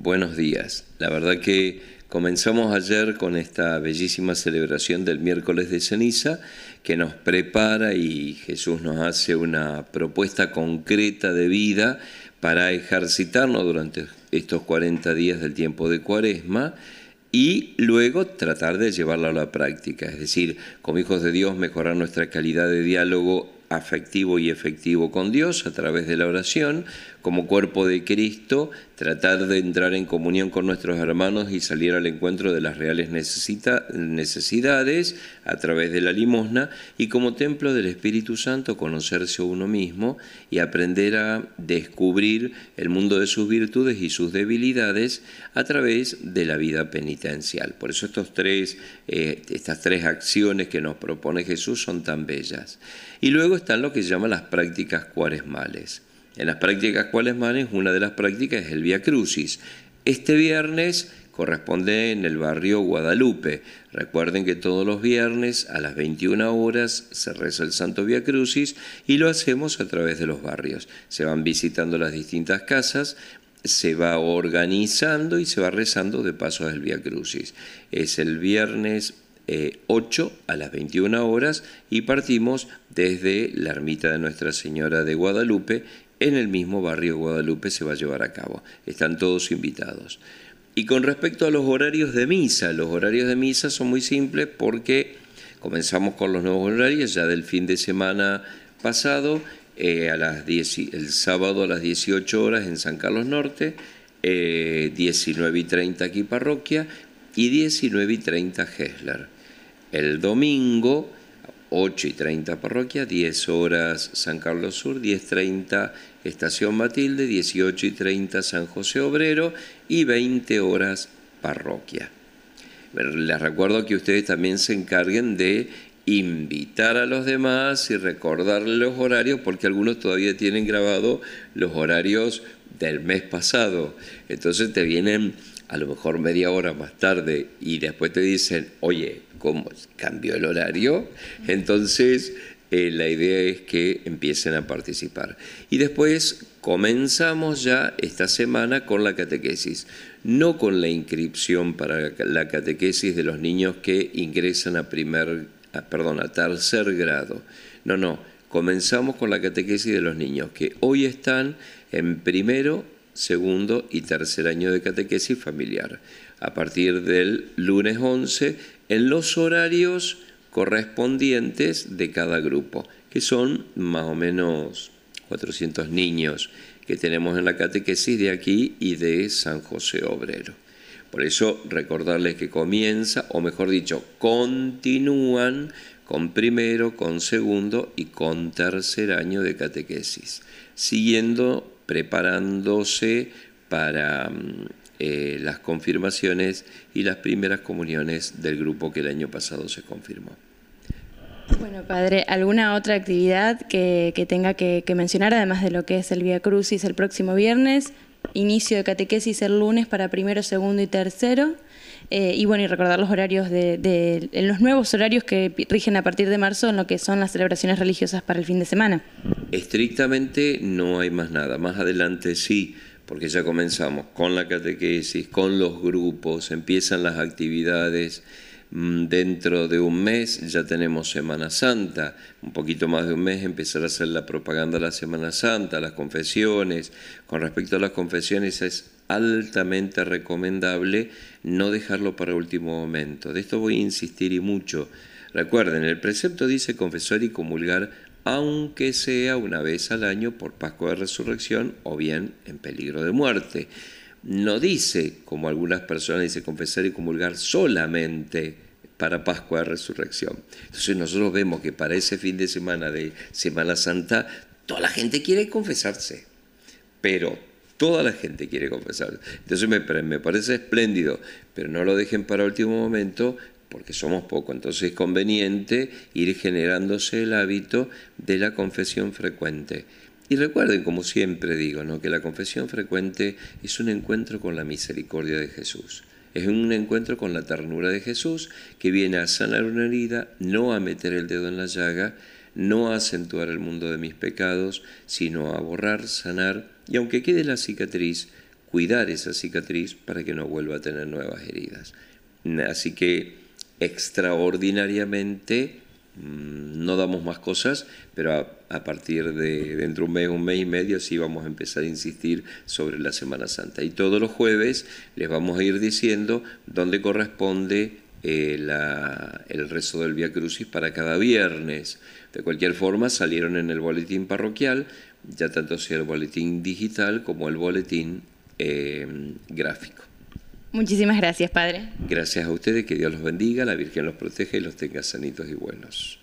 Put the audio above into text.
buenos días. La verdad que comenzamos ayer con esta bellísima celebración del miércoles de ceniza que nos prepara y Jesús nos hace una propuesta concreta de vida para ejercitarnos durante estos 40 días del tiempo de cuaresma y luego tratar de llevarla a la práctica, es decir, como hijos de Dios mejorar nuestra calidad de diálogo afectivo y efectivo con Dios a través de la oración, como cuerpo de Cristo, tratar de entrar en comunión con nuestros hermanos y salir al encuentro de las reales necesidades a través de la limosna y como templo del Espíritu Santo conocerse uno mismo y aprender a descubrir el mundo de sus virtudes y sus debilidades a través de la vida penitencial. Por eso estos tres, eh, estas tres acciones que nos propone Jesús son tan bellas. Y luego están lo que se llaman las prácticas cuaresmales en las prácticas cualesmanes, una de las prácticas es el Via Crucis. Este viernes corresponde en el barrio Guadalupe. Recuerden que todos los viernes a las 21 horas se reza el Santo Via Crucis y lo hacemos a través de los barrios. Se van visitando las distintas casas, se va organizando y se va rezando de paso el Via Crucis. Es el viernes 8 eh, a las 21 horas y partimos desde la ermita de Nuestra Señora de Guadalupe en el mismo barrio Guadalupe se va a llevar a cabo. Están todos invitados. Y con respecto a los horarios de misa, los horarios de misa son muy simples porque comenzamos con los nuevos horarios ya del fin de semana pasado, eh, el sábado a las 18 horas en San Carlos Norte, 19 eh, y 30 aquí parroquia y 19 y 30 Hessler. El domingo 8 y 30 parroquia, 10 horas San Carlos Sur, 10.30 Estación Matilde, 18 y 30 San José Obrero y 20 horas parroquia. Les recuerdo que ustedes también se encarguen de invitar a los demás y recordar los horarios, porque algunos todavía tienen grabado los horarios del mes pasado. Entonces te vienen a lo mejor media hora más tarde y después te dicen, oye, ¿cómo cambió el horario? Entonces, eh, la idea es que empiecen a participar. Y después comenzamos ya esta semana con la catequesis, no con la inscripción para la catequesis de los niños que ingresan a primer, perdón, a tercer grado. No, no, comenzamos con la catequesis de los niños que hoy están en primero, segundo y tercer año de catequesis familiar, a partir del lunes 11, en los horarios correspondientes de cada grupo, que son más o menos 400 niños que tenemos en la catequesis de aquí y de San José Obrero. Por eso recordarles que comienza, o mejor dicho, continúan con primero, con segundo y con tercer año de catequesis, siguiendo preparándose para mm, eh, las confirmaciones y las primeras comuniones del grupo que el año pasado se confirmó. Bueno, padre, ¿alguna otra actividad que, tenga que, mencionar, además de lo que es el Via Crucis el próximo viernes, inicio de catequesis el lunes para primero, segundo y tercero? Eh, y bueno, y recordar los horarios de, los nuevos horarios que rigen a partir de marzo en lo que son las celebraciones religiosas para el fin de semana. Estrictamente no hay más nada. Más adelante sí, porque ya comenzamos con la catequesis, con los grupos, empiezan las actividades. Mm, dentro de un mes ya tenemos Semana Santa, un poquito más de un mes empezará a hacer la propaganda de la Semana Santa, las confesiones. Con respecto a las confesiones es altamente recomendable no dejarlo para último momento. De esto voy a insistir y mucho. Recuerden, el precepto dice confesar y comulgar aunque sea una vez al año por Pascua de Resurrección o bien en peligro de muerte. No dice, como algunas personas dicen, confesar y comulgar solamente para Pascua de Resurrección. Entonces nosotros vemos que para ese fin de semana de Semana Santa, toda la gente quiere confesarse, pero Toda la gente quiere confesar, Entonces me, parece espléndido, pero no lo dejen para último momento porque somos poco. Entonces es conveniente ir generándose el hábito de la confesión frecuente. Y recuerden, como siempre digo, que la confesión frecuente es un encuentro con la misericordia de Jesús. Es un encuentro con la ternura de Jesús que viene a sanar una herida, no a meter el dedo en la llaga, no a acentuar el mundo de mis pecados, sino a borrar, sanar y aunque quede la cicatriz, cuidar esa cicatriz para que no vuelva a tener nuevas heridas. Así que extraordinariamente mm, no damos más cosas, pero a, partir de dentro de un mes, un mes y medio, sí vamos a empezar a insistir sobre la Semana Santa. Y todos los jueves les vamos a ir diciendo dónde corresponde eh, el rezo del Via Crucis para cada viernes. De cualquier forma, salieron en el boletín parroquial, ya tanto sea el boletín digital como el boletín eh, gráfico. Muchísimas gracias, Padre. Gracias a ustedes, que Dios los bendiga, la Virgen los proteja y los tenga sanitos y buenos.